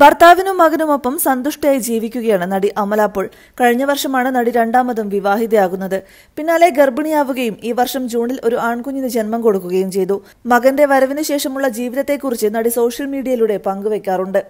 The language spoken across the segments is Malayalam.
ഭർത്താവിനും മകനുമൊപ്പം സന്തുഷ്ടയായി ജീവിക്കുകയാണ് നടി അമല പോൾ കഴിഞ്ഞ വർഷമാണ് നടി രണ്ടാമതും വിവാഹിതയാകുന്നത് പിന്നാലെ ഗർഭിണിയാവുകയും ഈ വർഷം ജൂണിൽ ഒരു ആൺകുഞ്ഞിന് ജന്മം കൊടുക്കുകയും ചെയ്തു മകന്റെ വരവിന് ശേഷമുള്ള ജീവിതത്തെക്കുറിച്ച് നടി സോഷ്യൽ മീഡിയയിലൂടെ പങ്കുവയ്ക്കാറുണ്ട്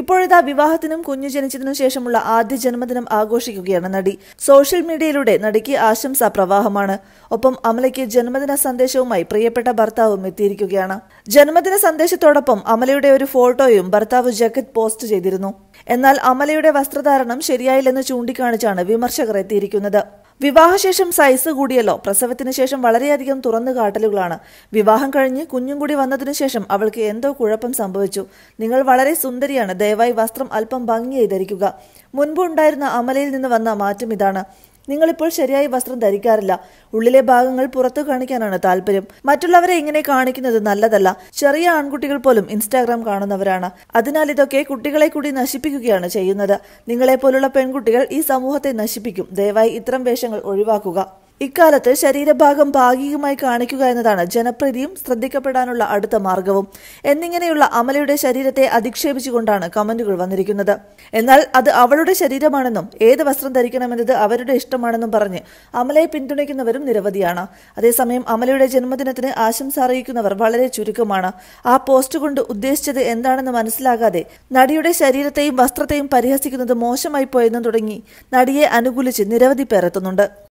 ഇപ്പോഴത്തെ വിവാഹത്തിനും കുഞ്ഞു ജനിച്ചതിനു ശേഷമുള്ള ആദ്യ ജന്മദിനം ആഘോഷിക്കുകയാണ് നടി സോഷ്യൽ മീഡിയയിലൂടെ നടിക്ക് ആശംസാ പ്രവാഹമാണ് ഒപ്പം അമലയ്ക്ക് ജന്മദിന സന്ദേശവുമായി പ്രിയപ്പെട്ട ഭർത്താവും എത്തിയിരിക്കുകയാണ് ജന്മദിന സന്ദേശത്തോടൊപ്പം അമലയുടെ ഒരു ഫോട്ടോയും ഭർത്താവ് ജഗത് പോസ്റ്റ് ചെയ്തിരുന്നു എന്നാൽ അമലയുടെ വസ്ത്രധാരണം ശരിയായില്ലെന്ന് ചൂണ്ടിക്കാണിച്ചാണ് വിമർശകർ എത്തിയിരിക്കുന്നത് വിവാഹശേഷം സൈസ് കൂടിയല്ലോ പ്രസവത്തിന് ശേഷം വളരെയധികം തുറന്നു കാട്ടലുകളാണ് വിവാഹം കഴിഞ്ഞ് കുഞ്ഞും കൂടി വന്നതിനു ശേഷം അവൾക്ക് എന്തോ കുഴപ്പം സംഭവിച്ചു നിങ്ങൾ വളരെ സുന്ദരിയാണ് ദയവായി വസ്ത്രം അല്പം ഭംഗിയായി ധരിക്കുക മുൻപ് ഉണ്ടായിരുന്ന അമലയിൽ നിന്ന് വന്ന മാറ്റം ഇതാണ് നിങ്ങളിപ്പോൾ ശരിയായി വസ്ത്രം ധരിക്കാറില്ല ഉള്ളിലെ ഭാഗങ്ങൾ പുറത്തു കാണിക്കാനാണ് താല്പര്യം മറ്റുള്ളവരെ ഇങ്ങനെ കാണിക്കുന്നത് നല്ലതല്ല ചെറിയ ആൺകുട്ടികൾ പോലും ഇൻസ്റ്റാഗ്രാം കാണുന്നവരാണ് അതിനാൽ ഇതൊക്കെ കുട്ടികളെ കൂടി നശിപ്പിക്കുകയാണ് ചെയ്യുന്നത് നിങ്ങളെപ്പോലുള്ള പെൺകുട്ടികൾ ഈ സമൂഹത്തെ നശിപ്പിക്കും ദയവായി ഇത്തരം വേഷങ്ങൾ ഒഴിവാക്കുക ഇക്കാലത്ത് ശരീരഭാഗം ഭാഗികമായി കാണിക്കുക എന്നതാണ് ജനപ്രീതിയും ശ്രദ്ധിക്കപ്പെടാനുള്ള അടുത്ത മാർഗവും എന്നിങ്ങനെയുള്ള അമലയുടെ ശരീരത്തെ അധിക്ഷേപിച്ചുകൊണ്ടാണ് കമന്റുകൾ വന്നിരിക്കുന്നത് എന്നാൽ അത് അവളുടെ ശരീരമാണെന്നും ഏത് വസ്ത്രം ധരിക്കണമെന്നത് അവരുടെ ഇഷ്ടമാണെന്നും പറഞ്ഞ് അമലയെ പിന്തുണയ്ക്കുന്നവരും നിരവധിയാണ് അതേസമയം അമലയുടെ ജന്മദിനത്തിന് ആശംസ അറിയിക്കുന്നവർ വളരെ ചുരുക്കമാണ് ആ പോസ്റ്റ് കൊണ്ട് ഉദ്ദേശിച്ചത് എന്താണെന്ന് മനസ്സിലാകാതെ നടിയുടെ ശരീരത്തെയും വസ്ത്രത്തെയും പരിഹസിക്കുന്നത് മോശമായി പോയെന്നും തുടങ്ങി നടിയെ അനുകൂലിച്ച് നിരവധി പേർ എത്തുന്നുണ്ട്